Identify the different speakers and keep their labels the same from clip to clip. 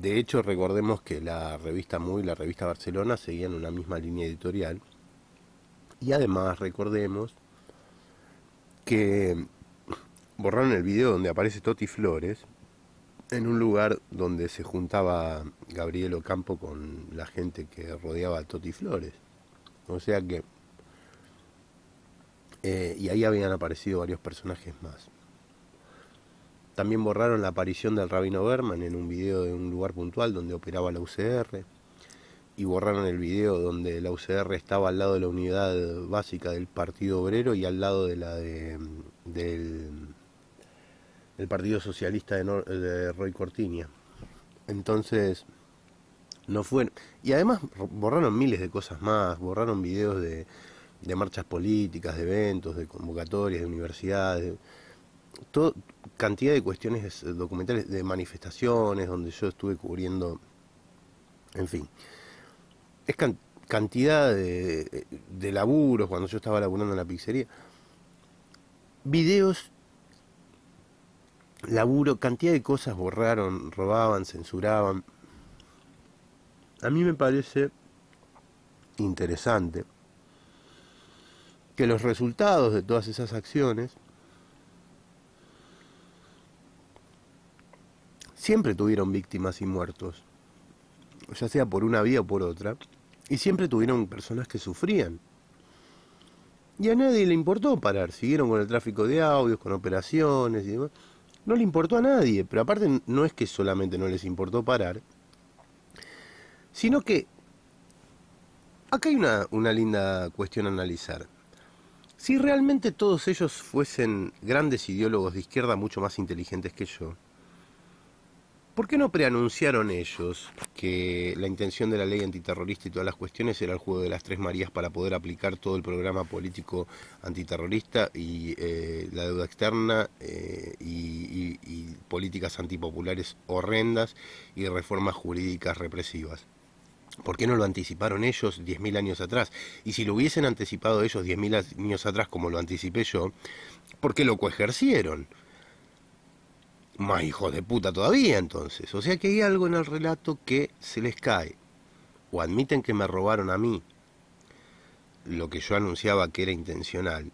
Speaker 1: De hecho, recordemos que la revista Muy y la revista Barcelona seguían una misma línea editorial. Y además, recordemos que borraron el video donde aparece Toti Flores en un lugar donde se juntaba Gabriel Ocampo con la gente que rodeaba a Toti Flores. O sea que. Eh, y ahí habían aparecido varios personajes más. También borraron la aparición del rabino Berman en un video de un lugar puntual donde operaba la UCR. Y borraron el video donde la UCR estaba al lado de la unidad básica del Partido Obrero y al lado de la de, mm, del, Partido Socialista de, Roy Cortiña. Entonces, no fue... Y además borraron miles de cosas más, borraron videos de, de marchas políticas, de eventos, de convocatorias, de universidades cantidad de cuestiones documentales, de manifestaciones, donde yo estuve cubriendo, en fin. Es cantidad de, de laburos cuando yo estaba laburando en la pizzería. Videos laburo, cantidad de cosas borraron, robaban, censuraban. A mí me parece interesante que los resultados de todas esas acciones siempre tuvieron víctimas y muertos, ya sea por una vía o por otra, y siempre tuvieron personas que sufrían. Y a nadie le importó parar, siguieron con el tráfico de audios, con operaciones y demás. No le importó a nadie, pero aparte no es que solamente no les importó parar, sino que acá hay una, una linda cuestión a analizar. Si realmente todos ellos fuesen grandes ideólogos de izquierda mucho más inteligentes que yo, ¿Por qué no preanunciaron ellos que la intención de la ley antiterrorista y todas las cuestiones era el juego de las tres Marías para poder aplicar todo el programa político antiterrorista y eh, la deuda externa eh, y, políticas antipopulares horrendas y reformas jurídicas represivas? ¿Por qué no lo anticiparon ellos 10.000 años atrás? Y si lo hubiesen anticipado ellos 10.000 años atrás como lo anticipé yo, ¿por qué lo coejercieron? más hijos de puta todavía entonces. O sea que hay algo en el relato que se les cae. O admiten que me robaron a mí lo que yo anunciaba que era intencional.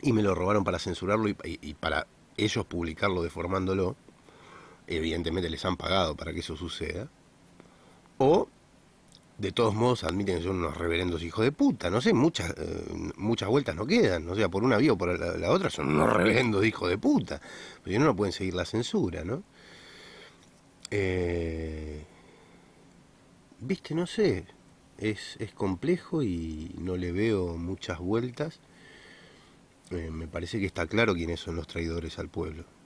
Speaker 1: Y me lo robaron para censurarlo y, para ellos publicarlo deformándolo. Evidentemente les han pagado para que eso suceda. O de todos modos admiten que son unos reverendos hijos de puta, no sé, muchas, eh, muchas vueltas no quedan, no sea por una vía o por la, otra, son unos reverendos hijos de puta, Pero pues no, no pueden seguir la censura, ¿no? Eh, viste, no sé, es, complejo y no le veo muchas vueltas. Eh, me parece que está claro quiénes son los traidores al pueblo.